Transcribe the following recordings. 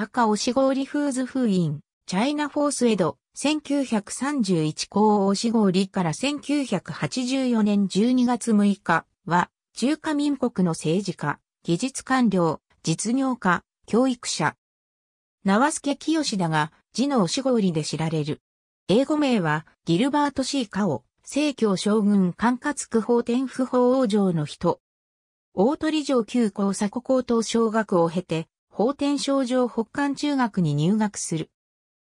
高尾し氷フーズ封印、チャイナフォースエド、1931高尾し氷から1984年12月6日は、中華民国の政治家、技術官僚、実業家、教育者。縄助清だが、字のおしごりで知られる。英語名は、ギルバート・シー・カオ、聖教将軍管轄区法天府法王城の人。大鳥城旧高佐古高等小学を経て、法天少女北韓中学に入学する。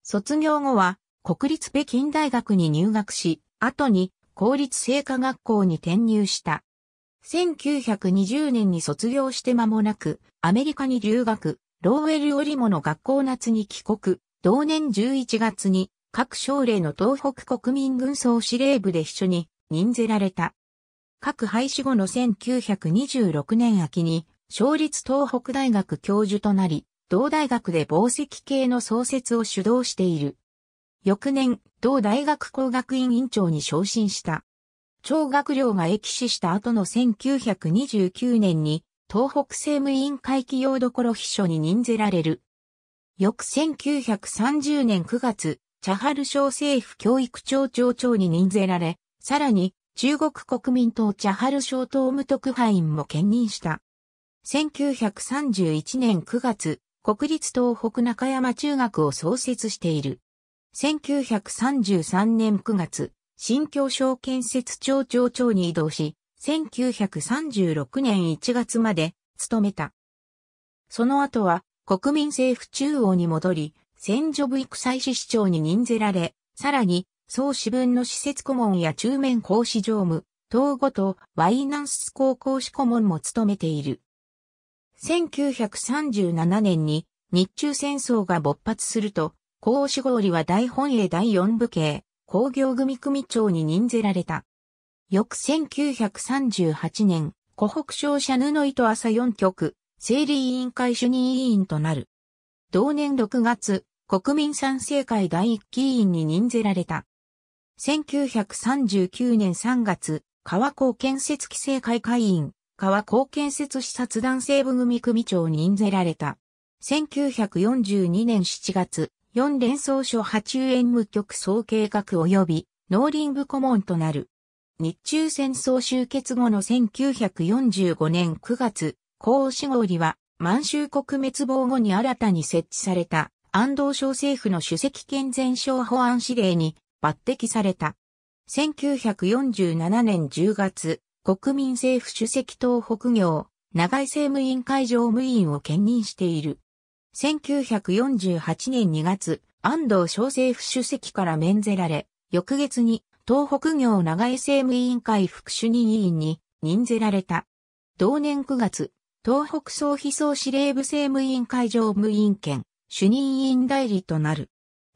卒業後は、国立北京大学に入学し、後に公立聖火学校に転入した。1920年に卒業して間もなく、アメリカに留学、ローウェル・オリモの学校夏に帰国、同年11月に各省令の東北国民軍総司令部で秘書に任ぜられた。各廃止後の1926年秋に小立東北大学教授となり、同大学で紡石系の創設を主導している。翌年、同大学工学院院長に昇進した。張学寮が駅死した後の1929年に、東北政務委員会起用どころ秘書に任ぜられる。翌1930年9月、茶春省政府教育庁長長に任ぜられ、さらに中国国民党茶春小党務特派員も兼任した。1931年9月、国立東北中山中学を創設している。1933年9月、新京省建設庁長長に移動し、1936年1月まで勤めた。その後は国民政府中央に戻り、戦女部育祭司市長に任ぜられ、さらに、総支分の施設顧問や中面講師常務、統合とワイナンス高校士顧問も務めている。1937年に日中戦争が勃発すると、高志郡は大本営第四部系工業組組長に任ぜられた。翌1938年、湖北省社布と朝四局、整理委員会主任委員となる。同年6月、国民賛成会第一期委員に任ぜられた。1939年3月、川港建設規制会会員、川高建設視察団西部組組長に任せられた。1942年7月、四連総所八重無局総計画及び農林部顧問となる。日中戦争終結後の1945年9月、高志号里は満州国滅亡後に新たに設置された安藤省政府の主席権全省保安司令に抜擢された。1947年10月、国民政府主席党北行、長井政務委員会常務委員を兼任している。1948年2月、安藤小政府主席から免ぜられ、翌月に東北行長井政務委員会副主任委員に任ぜられた。同年9月、東北総非総司令部政務委員会常務委員兼主任委員代理となる。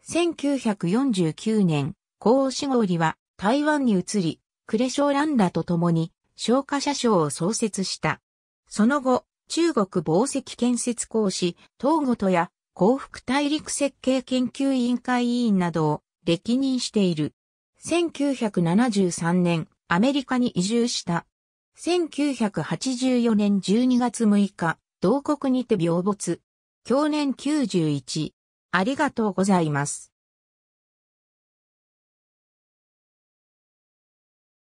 1949年、江志号里は台湾に移り、クレショーランダと共に消火車賞を創設した。その後、中国防石建設講師、東ごとや幸福大陸設計研究委員会委員などを歴任している。1973年、アメリカに移住した。1984年12月6日、同国にて病没。去年91。ありがとうございます。